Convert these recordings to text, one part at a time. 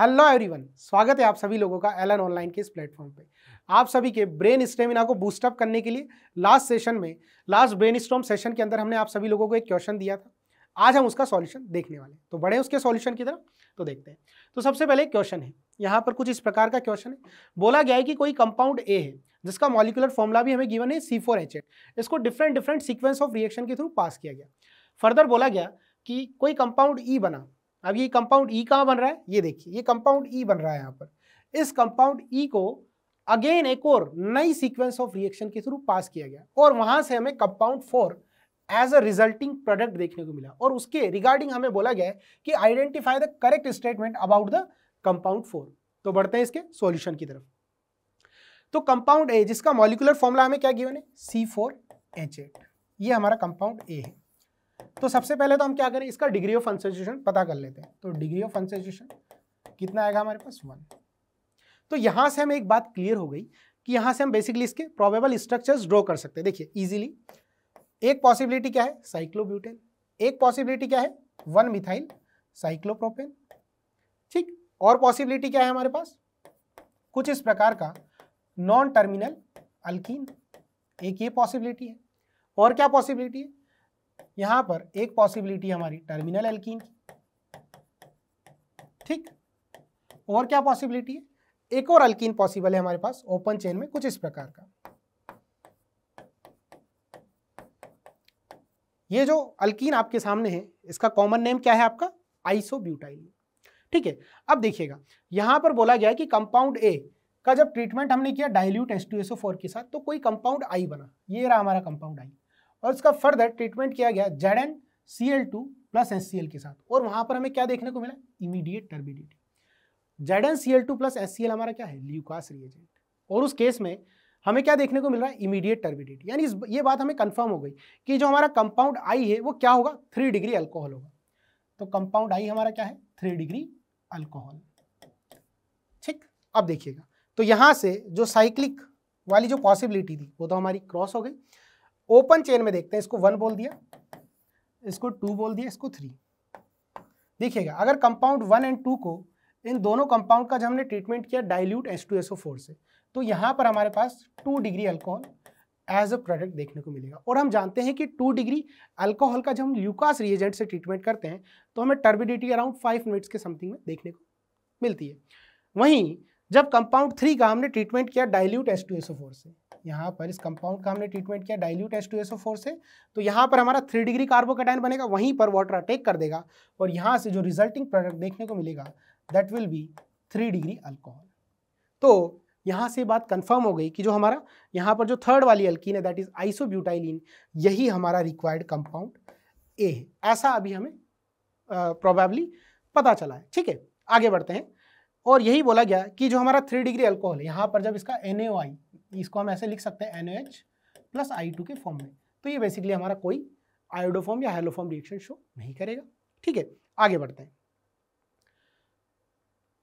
Hello everyone स्वागत है आप सभी लोगों का एल ऑनलाइन के इस प्लेटफॉर्म पे आप सभी के ब्रेन स्टेमिना को बूस्टअप करने के लिए लास्ट सेशन में लास्ट ब्रेन स्टॉम सेशन के अंदर हमने आप सभी लोगों को एक क्वेश्चन दिया था आज हम उसका सॉल्यूशन देखने वाले तो बढ़े उसके सॉल्यूशन की तरफ तो देखते हैं तो सबसे पहले क्वेश्चन है यहाँ पर कुछ इस प्रकार का क्वेश्चन है बोला गया है कि कोई कंपाउंड ए है जिसका मॉलिकुलर फॉर्मुला भी हमें गिवन है सी फोर एच एट इसको different different sequence of reaction के थ्रू पास किया गया फर्दर बोला गया कि कोई कंपाउंड ई e बना अब ये कंपाउंड ई e कहाँ बन रहा है ये देखिए ये कंपाउंड ई e बन रहा है यहाँ पर इस कंपाउंड ई e को अगेन एक और नई सीक्वेंस ऑफ रिएक्शन के थ्रू पास किया गया और वहां से हमें compound four as a resulting product देखने को मिला और उसके रिगार्डिंग हमें बोला गया कि identify the correct statement about the compound four तो बढ़ते हैं इसके सॉल्यूशन की तरफ तो कंपाउंड ए जिसका मॉलिकुलर फॉर्मूला हमें क्या गिवन है सी फोर एच एट ये हमारा कंपाउंड ए है तो सबसे पहले तो हम क्या करें इसका डिग्री ऑफ अनसेचुएशन पता कर लेते हैं तो डिग्री ऑफ अनसेचुएशन कितना आएगा हमारे पास वन तो यहां से हमें एक बात क्लियर हो गई कि यहां से हम बेसिकली इसके प्रोबेबल स्ट्रक्चर्स ड्रॉ कर सकते हैं देखिए इजीली एक पॉसिबिलिटी क्या है साइक्लोब्यूटेन एक पॉसिबिलिटी क्या है वन मिथाइल साइक्लोप्रोपेन ठीक और पॉसिबिलिटी क्या है हमारे पास कुछ इस प्रकार का नॉन टर्मिनल अल्किन एक ये पॉसिबिलिटी है और क्या पॉसिबिलिटी है यहां पर एक पॉसिबिलिटी हमारी टर्मिनल एल्कीन ठीक और क्या पॉसिबिलिटी है एक और अल्कीन पॉसिबल है हमारे पास ओपन चेन में कुछ इस प्रकार का ये जो अल्किन आपके सामने है इसका कॉमन नेम क्या है आपका आइसोब्यूटाइल ठीक है अब देखिएगा यहां पर बोला गया है कि कंपाउंड ए का जब ट्रीटमेंट हमने किया डाइल्यूट एस के साथ तो कोई कंपाउंड आई बना ये रहा हमारा कंपाउंड आई और इसका फर्दर ट्रीटमेंट किया गया Z N C L two plus S C L के साथ और वहां पर हमें क्या देखने को मिला immediate turbidity Z N C L two plus S C L हमारा क्या है ल्यूकास रिएजेंट और उस केस में हमें क्या देखने को मिल रहा है इमीडिएट टर्बिडिटी यानी ये बात हमें कंफर्म हो गई कि जो हमारा कंपाउंड आई है वो क्या होगा थ्री डिग्री अल्कोहल होगा तो कंपाउंड आई हमारा क्या है थ्री डिग्री अल्कोहल ठीक अब देखिएगा तो यहाँ से जो साइक्लिक वाली जो पॉसिबिलिटी थी वो तो हमारी क्रॉस हो गई ओपन चेन में देखते हैं इसको वन बोल दिया इसको टू बोल दिया इसको थ्री देखिएगा अगर कंपाउंड वन एंड टू को इन दोनों कंपाउंड का जब हमने ट्रीटमेंट किया डाइल्यूट एस टू से तो यहाँ पर हमारे पास two degree alcohol as a product देखने को मिलेगा और हम जानते हैं कि टू डिग्री अल्कोहल का जब हम ल्यूकास रिएजेंट से ट्रीटमेंट करते हैं तो हमें टर्बिडिटी अराउंड फाइव मिनट्स के समथिंग में देखने को मिलती है वहीं जब कंपाउंड थ्री का हमने ट्रीटमेंट किया डाइल्यूट फोर से यहाँ पर इस कंपाउंड का हमने ट्रीटमेंट किया dilute S two S O four से तो यहाँ पर हमारा थ्री डिग्री कार्बोकटाइन बनेगा वहीं पर वाटर अटैक कर देगा और यहाँ से जो रिजल्टिंग प्रोडक्ट देखने को मिलेगा that will be three degree alcohol तो यहाँ से बात कंफर्म हो गई कि जो हमारा यहाँ पर जो थर्ड वाली अल्किन है दैट इज आइसो यही हमारा रिक्वायर्ड कंपाउंड ए है ऐसा अभी हमें प्रोबेबली पता चला है ठीक है आगे बढ़ते हैं और यही बोला गया कि जो हमारा थ्री डिग्री अल्कोहल है यहाँ पर जब इसका एन इसको हम ऐसे लिख सकते हैं N H plus I two के फॉर्म में तो ये बेसिकली हमारा कोई आयोडोफॉर्म या हेलोफॉर्म रिएक्शन शो नहीं करेगा ठीक है आगे बढ़ते हैं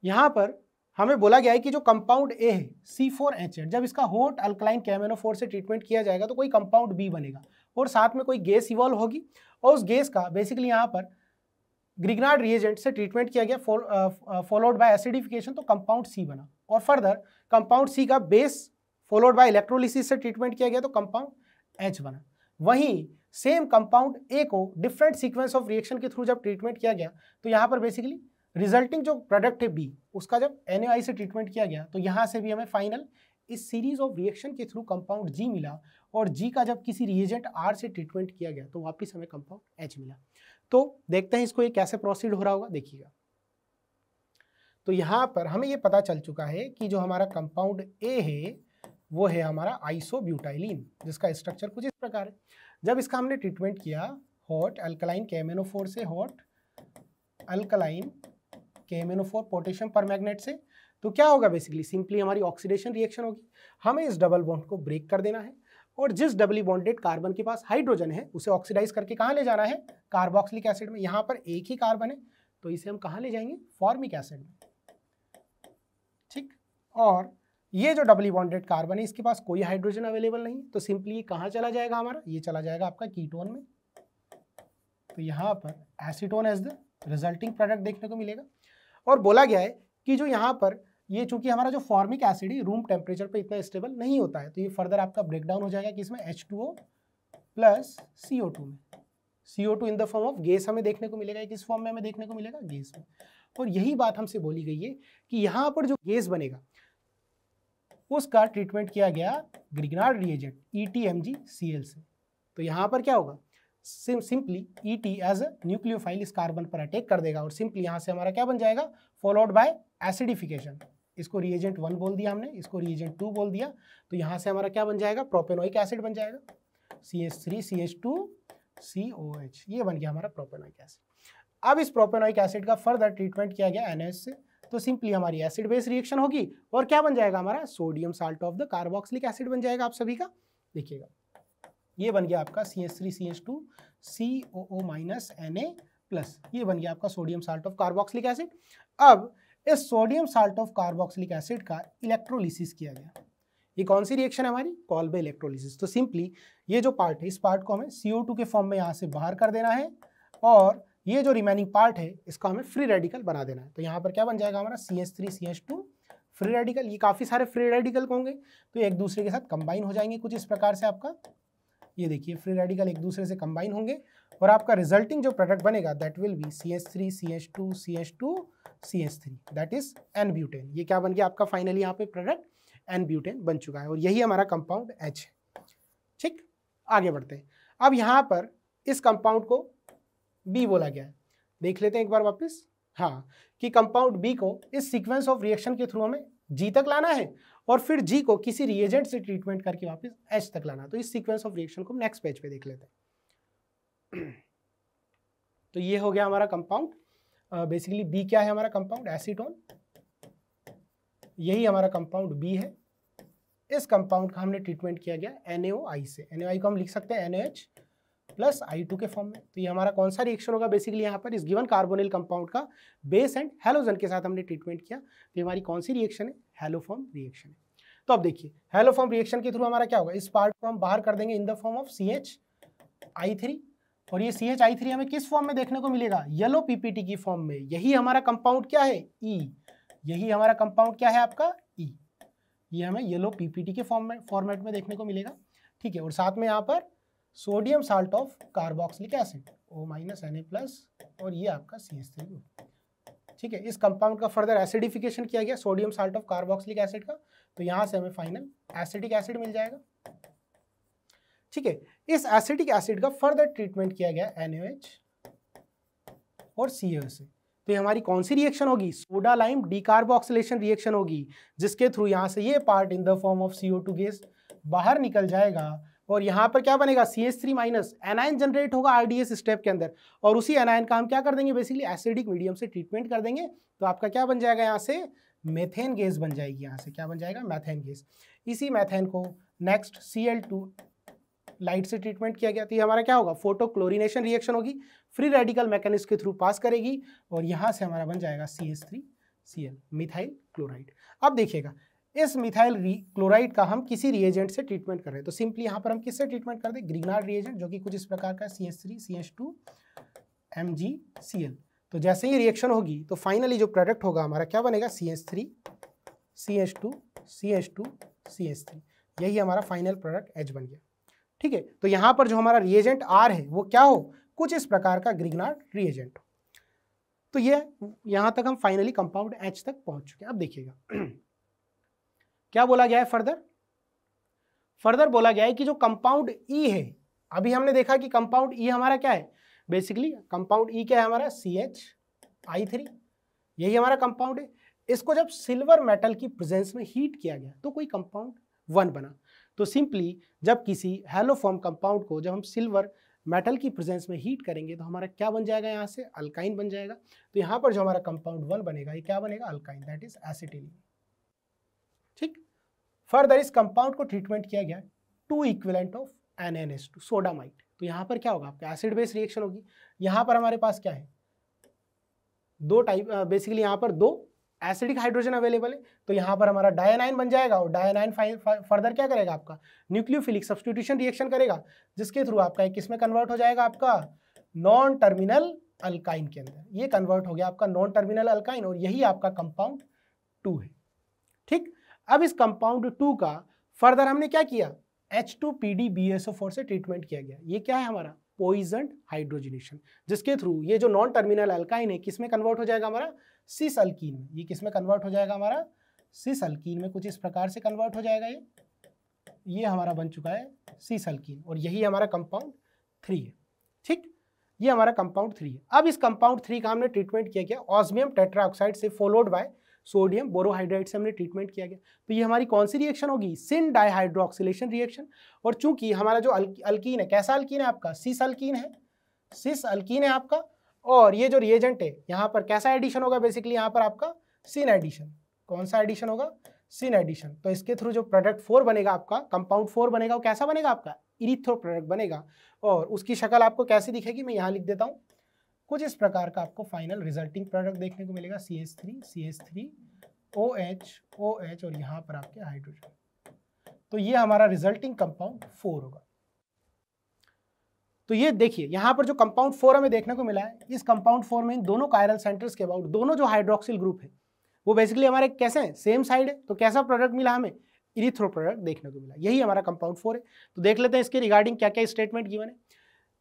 यहाँ पर हमें बोला गया है कि जो कंपाउंड ए है सी फोर एच एट जब इसका होट अल्कलाइन कैमेनो फोर से ट्रीटमेंट किया जाएगा तो कोई कंपाउंड बी बनेगा और साथ में कोई गैस इवॉल्व होगी और उस गैस का बेसिकली यहाँ पर ग्रिगनाड रिएजेंट से ट्रीटमेंट किया गया फॉलोड बाय एसिडिफिकेशन तो कंपाउंड सी बना और फर्दर कंपाउंड सी का बेस फॉलोड बाय इलेक्ट्रोलिसिस से ट्रीटमेंट किया गया तो कंपाउंड एच बना वहीं सेम कंपाउंड ए को डिफरेंट सीक्वेंस ऑफ रिएक्शन के थ्रू जब ट्रीटमेंट किया गया तो यहाँ पर बेसिकली रिजल्टिंग जो प्रोडक्ट है बी उसका जब एन से ट्रीटमेंट किया गया तो यहाँ से भी हमें फाइनल इस सीरीज ऑफ रिएक्शन के थ्रू कंपाउंड जी मिला और जी का जब किसी रिएजेंट आर से ट्रीटमेंट किया गया तो वापस हमें कंपाउंड एच मिला तो देखते हैं इसको ये कैसे प्रोसीड हो रहा होगा देखिएगा तो यहाँ पर हमें ये पता चल चुका है कि जो हमारा कंपाउंड ए है वो है हमारा आइसोब्यूटाइलिन जिसका स्ट्रक्चर कुछ इस प्रकार है जब इसका हमने ट्रीटमेंट किया हॉट अल्कलाइन केमेनोफोर से hot alkaline KMnO four potassium permanganate से तो क्या होगा बेसिकली सिंपली हमारी ऑक्सीडेशन रिएक्शन होगी हमें इस डबल बॉन्ड को ब्रेक कर देना है और जिस डबली बॉन्डेड कार्बन के पास हाइड्रोजन है उसे ऑक्सीडाइज करके कहाँ ले जाना है कार्बोक्सिलिक एसिड में यहाँ पर एक ही कार्बन है तो इसे हम कहाँ ले जाएंगे फॉर्मिक एसिड में ठीक और ये जो डबली बॉन्डेड कार्बन है इसके पास कोई हाइड्रोजन अवेलेबल नहीं तो सिंपली ये कहाँ चला जाएगा हमारा ये चला जाएगा आपका कीटोन में तो यहाँ पर acetone as the resulting product देखने को मिलेगा और बोला गया है कि जो यहाँ पर ये चूंकि हमारा जो फॉर्मिक एसिड है रूम टेम्परेचर पर इतना स्टेबल नहीं होता है तो ये फर्दर आपका ब्रेकडाउन हो जाएगा कि इसमें H two O plus C O two में C O two in the form of gas हमें देखने को मिलेगा किस फॉर्म में हमें देखने को मिलेगा गैस में और यही बात हमसे बोली गई है कि यहाँ पर जो गैस बनेगा उसका ट्रीटमेंट किया गया Grignard reagent E T M G C L से तो यहाँ पर क्या होगा simply E T as a nucleophile इस कार्बन पर अटैक कर देगा और सिंपली यहाँ से हमारा क्या बन जाएगा फॉलोड बाय एसिडिफिकेशन इसको रिएजेंट वन बोल दिया हमने इसको रिएजेंट टू बोल दिया तो यहाँ से हमारा क्या बन जाएगा प्रोपेनोइक एसिड बन जाएगा C H three C H two C O H ये बन गया हमारा प्रोपेनोइक एसिड अब इस प्रोपेनोइक एसिड का फर्दर ट्रीटमेंट किया गया एन से तो सिंपली हमारी एसिड बेस रिएक्शन होगी और क्या बन जाएगा हमारा sodium salt of the carboxylic acid बन जाएगा आप सभी का देखिएगा ये बन गया आपका C S three C S two C O O minus N A plus ये बन गया आपका sodium salt of carboxylic acid अब इस sodium salt of carboxylic acid का इलेक्ट्रोलिसिस किया गया ये कौन सी रिएक्शन है हमारी कॉल बाय इलेक्ट्रोलिसिस तो सिंपली ये जो पार्ट है इस पार्ट को हमें सी ओ टू के फॉर्म में यहाँ से बाहर कर देना है और ये जो रिमेनिंग पार्ट है इसका हमें फ्री रेडिकल बना देना है तो यहाँ पर क्या बन जाएगा हमारा C S three C S two free radical ये काफ़ी सारे फ्री रेडिकल होंगे तो एक दूसरे के साथ कंबाइन हो जाएंगे कुछ इस प्रकार से आपका ये देखिए फ्री रेडिकल एक दूसरे से कंबाइन होंगे और आपका रिजल्टिंग जो प्रोडक्ट बनेगा that will be C S three C S two C S two C S three that is N butane ये क्या बन गया आपका फाइनली यहाँ पे प्रोडक्ट एन ब्यूटेन बन चुका है और यही हमारा कंपाउंड एच है ठीक आगे बढ़ते हैं अब यहाँ पर इस कंपाउंड को बी बोला गया है देख लेते हैं एक बार वापस हाँ कि कंपाउंड बी को इस सीक्वेंस ऑफ रिएक्शन के थ्रू हमें जी तक लाना है और फिर जी को किसी रिएजेंट से ट्रीटमेंट करके वापस एच तक लाना तो इस सीक्वेंस ऑफ रिएक्शन को हम नेक्स्ट पेज पे देख लेते हैं तो ये हो गया हमारा कंपाउंड बेसिकली बी क्या है हमारा कंपाउंड एसिटोन यही हमारा कंपाउंड बी है इस कंपाउंड का हमने ट्रीटमेंट किया गया एन से एन को हम लिख सकते हैं एन प्लस आई टू के फॉर्म में तो ये हमारा कौन सा रिएक्शन होगा बेसिकली यहाँ पर इस गिवन कार्बोनिल कंपाउंड का बेस एंड हेलोजन के साथ हमने ट्रीटमेंट किया तो हमारी कौन सी रिएक्शन है हेलोफॉर्म रिएक्शन है तो अब देखिए हेलोफॉर्म रिएक्शन के थ्रू हमारा क्या होगा इस पार्ट को हम बाहर कर देंगे in the form of C H I three और ये सी एच आई थ्री हमें किस फॉर्म में देखने को मिलेगा येलो पीपीटी की फॉर्म में यही हमारा कंपाउंड क्या है ई e. यही हमारा कंपाउंड क्या है आपका ई e. ये हमें येलो पीपीटी के फॉर्म में फॉर्मेट में देखने को मिलेगा ठीक है और साथ में यहाँ पर sodium salt of carboxylic acid O minus N A plus और ये आपका सी एस थ्री ठीक है इस कंपाउंड का फर्दर एसिडिफिकेशन किया गया sodium salt of carboxylic acid का तो यहाँ से हमें फाइनल एसिडिक एसिड मिल जाएगा ठीक है इस एसिडिक एसिड का फर्दर ट्रीटमेंट किया गया एन और सी से तो ये हमारी कौन सी रिएक्शन होगी सोडा लाइम डिकार्बोक्सिलेशन रिएक्शन होगी जिसके थ्रू यहाँ से ये part in the form of C gas बाहर निकल जाएगा और यहाँ पर क्या बनेगा C S three minus anion generate होगा एस स्टेप के अंदर और उसी एनायन का हम क्या कर देंगे बेसिकली एसिडिक मीडियम से ट्रीटमेंट कर देंगे तो आपका क्या बन जाएगा यहाँ से मेथेन गैस बन जाएगी यहाँ से क्या बन जाएगा मैथेन गैस इसी मैथेन को next C L two light से ट्रीटमेंट किया गया तो ये हमारा क्या होगा फोटो क्लोरिनेशन रिएक्शन होगी फ्री रेडिकल मैकेनिज्म के थ्रू पास करेगी और यहाँ से हमारा बन जाएगा C S three C L methyl chloride अब देखिएगा इस मिथाइल क्लोराइड का हम किसी रिएजेंट से ट्रीटमेंट कर रहे हैं तो सिंपली यहाँ पर हम किससे ट्रीटमेंट कर दें ग्रीनार्ड रिएजेंट जो कि कुछ इस प्रकार का C S three C S two M G C L तो जैसे ही रिएक्शन होगी तो फाइनली जो प्रोडक्ट होगा हमारा क्या बनेगा C S three C S two C S two C S three यही हमारा फाइनल प्रोडक्ट एच बन गया ठीक है तो यहाँ पर जो हमारा रिएजेंट आर है वो क्या हो कुछ इस प्रकार का ग्रिगनार्ड रिएजेंट हो तो ये यहाँ तक हम फाइनली कंपाउंड एच तक पहुँच चुके हैं अब देखिएगा क्या बोला गया है फर्दर फर्दर बोला गया है कि जो कंपाउंड ई e है अभी हमने देखा कि कंपाउंड ई e हमारा क्या है बेसिकली कंपाउंड ई क्या है हमारा सी एच आई थ्री यही हमारा कंपाउंड है इसको जब सिल्वर मेटल की प्रेजेंस में हीट किया गया तो कोई कंपाउंड वन बना तो सिंपली जब किसी हेलोफॉर्म कंपाउंड को जब हम सिल्वर मेटल की प्रेजेंस में हीट करेंगे तो हमारा क्या बन जाएगा यहाँ से अल्काइन बन जाएगा तो यहाँ पर जो हमारा कंपाउंड वन बनेगा ये क्या बनेगा अल्काइन दैट इज एसिटिलीन ठीक फर्दर इस कंपाउंड को ट्रीटमेंट किया गया two equivalent of N N S two sodamide तो यहां पर क्या होगा आपका एसिड बेस रिएक्शन होगी यहां पर हमारे पास क्या है दो टाइप बेसिकली यहां पर दो एसिडिक हाइड्रोजन अवेलेबल है तो यहां पर हमारा डायनाइन बन जाएगा और डायनाइन फर्दर क्या करेगा आपका न्यूक्लियोफिलिक सब्सटीट्यूशन रिएक्शन करेगा जिसके थ्रू आपका एक किस में कन्वर्ट हो जाएगा आपका नॉन टर्मिनल अल्काइन के अंदर ये कन्वर्ट हो गया आपका नॉन टर्मिनल अल्काइन और यही आपका कंपाउंड टू है ठीक अब इस कंपाउंड टू का फर्दर हमने क्या किया H two P D B S O four से ट्रीटमेंट किया गया ये क्या है हमारा पॉइजन हाइड्रोजनेशन जिसके थ्रू ये जो नॉन टर्मिनल अल्काइन है किसमें कन्वर्ट हो जाएगा हमारा सिस अल्कीन में ये किसमें कन्वर्ट हो जाएगा हमारा सिस अल्कीन में कुछ इस प्रकार से कन्वर्ट हो जाएगा ये ये हमारा बन चुका है सिस अल्कीन और यही हमारा कंपाउंड थ्री है ठीक ये हमारा कंपाउंड थ्री है अब इस कंपाउंड थ्री का हमने ट्रीटमेंट किया गया ऑस्मियम टेट्राऑक्साइड से फॉलोड बाय सोडियम बोरोहाइड्राइट से हमने ट्रीटमेंट किया गया तो ये हमारी कौन सी रिएक्शन होगी सिन डाईहाइड्रोक्सिलेशन रिएक्शन और चूंकि हमारा जो अल्कीन है कैसा अल्कीन है आपका सिस अल्कीन है सिस अल्कीन है आपका और ये जो रिएजेंट है यहाँ पर कैसा एडिशन होगा बेसिकली यहाँ पर आपका सिन एडिशन कौन सा एडिशन होगा सिन एडिशन तो इसके थ्रू जो प्रोडक्ट फोर बनेगा आपका कंपाउंड फोर बनेगा वो कैसा बनेगा आपका इरिथ्रो प्रोडक्ट बनेगा और उसकी शक्ल आपको कैसे दिखेगी मैं यहाँ लिख देता हूँ कुछ इस प्रकार का आपको फाइनल रिजल्टिंग प्रोडक्ट देखने को मिलेगा C S three C S three O H O H और यहाँ पर आपके हाइड्रोजन तो ये हमारा रिजल्टिंग कंपाउंड फोर होगा तो ये देखिए यहाँ पर जो कंपाउंड फोर हमें देखने को मिला है इस कंपाउंड फोर में इन दोनों कायरल सेंटर्स के अबाउट दोनों जो हाइड्रोक्सिल ग्रुप है वो बेसिकली हमारे कैसे हैं सेम साइड है तो कैसा प्रोडक्ट मिला हमें इरिथ्रो प्रोडक्ट देखने को मिला यही हमारा कंपाउंड फोर है तो देख लेते हैं इसके रिगार्डिंग क्या क्या स्टेटमेंट गिवन है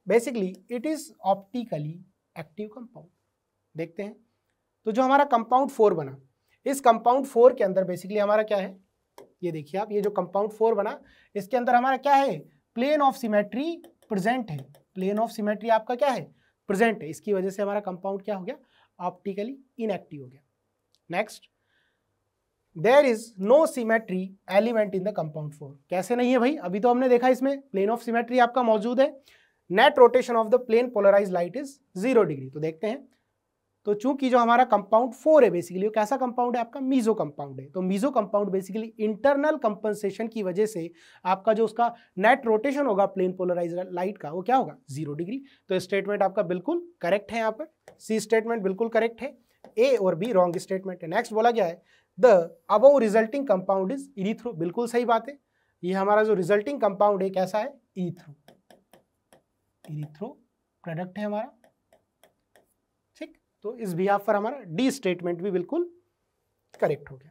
basically it is optically active compound देखते हैं तो जो हमारा कंपाउंड फोर बना इस कंपाउंड फोर के अंदर बेसिकली हमारा क्या है ये देखिए आप ये जो कंपाउंड फोर बना इसके अंदर हमारा क्या है प्लेन ऑफ सिमेट्री प्रेजेंट है प्लेन ऑफ सिमेट्री आपका क्या है प्रेजेंट है इसकी वजह से हमारा कंपाउंड क्या हो गया ऑप्टिकली इनएक्टिव हो गया next there is no symmetry element in the compound four कैसे नहीं है भाई अभी तो हमने देखा इसमें प्लेन ऑफ सिमेट्री आपका मौजूद है net rotation of the plane polarise light is zero degree तो देखते हैं तो चूंकि जो हमारा कंपाउंड फोर है बेसिकली वो कैसा कंपाउंड है आपका मीजो कंपाउंड है तो meso compound basically internal compensation की वजह से आपका जो उसका नेट रोटेशन होगा प्लेन पोलराइज लाइट का वो क्या होगा जीरो डिग्री तो स्टेटमेंट आपका बिल्कुल करेक्ट है यहाँ पर सी स्टेटमेंट बिल्कुल करेक्ट है ए और बी रॉन्ग स्टेटमेंट है नेक्स्ट बोला गया है the above resulting compound is erythro बिल्कुल सही बात है ये हमारा जो रिजल्टिंग कंपाउंड है कैसा है इरीथ्रो थ्रू प्रोडक्ट है हमारा ठीक तो इस बिहाफ पर हमारा डी स्टेटमेंट भी बिल्कुल करेक्ट हो गया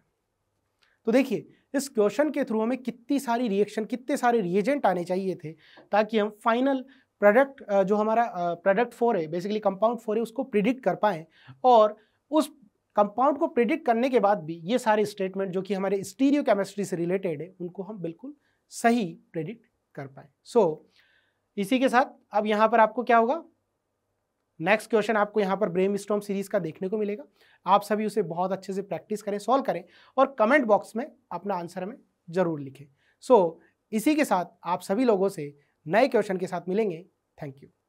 तो देखिए इस क्वेश्चन के थ्रू हमें कितनी सारी रिएक्शन कितने सारे रिएजेंट आने चाहिए थे ताकि हम फाइनल प्रोडक्ट जो हमारा प्रोडक्ट फोर है बेसिकली कंपाउंड फोर है उसको प्रिडिक्ट कर पाएँ और उस कंपाउंड को प्रिडिक्ट करने के बाद भी ये सारे स्टेटमेंट जो कि हमारे स्टीरियो केमिस्ट्री से रिलेटेड है उनको हम बिल्कुल सही प्रिडिक्ट कर पाएँ सो so, इसी के साथ अब यहाँ पर आपको क्या होगा नेक्स्ट क्वेश्चन आपको यहाँ पर ब्रेम स्टॉम सीरीज का देखने को मिलेगा आप सभी उसे बहुत अच्छे से प्रैक्टिस करें सॉल्व करें और कमेंट बॉक्स में अपना आंसर हमें ज़रूर लिखें सो so, इसी के साथ आप सभी लोगों से नए क्वेश्चन के साथ मिलेंगे थैंक यू